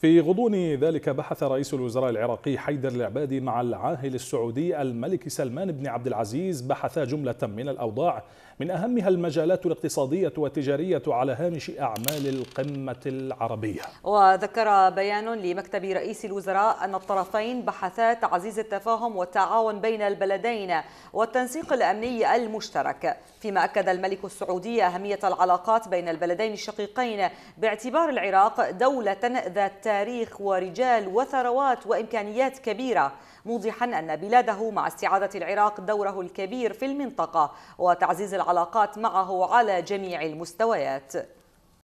في غضون ذلك بحث رئيس الوزراء العراقي حيدر العبادي مع العاهل السعودي الملك سلمان بن عبد العزيز بحثا جملة من الأوضاع من أهمها المجالات الاقتصادية والتجارية على هامش أعمال القمة العربية وذكر بيان لمكتب رئيس الوزراء أن الطرفين بحثا تعزيز التفاهم والتعاون بين البلدين والتنسيق الأمني المشترك فيما أكد الملك السعودي أهمية العلاقات بين البلدين الشقيقين باعتبار العراق دولة ذات تاريخ ورجال وثروات وإمكانيات كبيرة موضحا أن بلاده مع استعادة العراق دوره الكبير في المنطقة وتعزيز العلاقات معه على جميع المستويات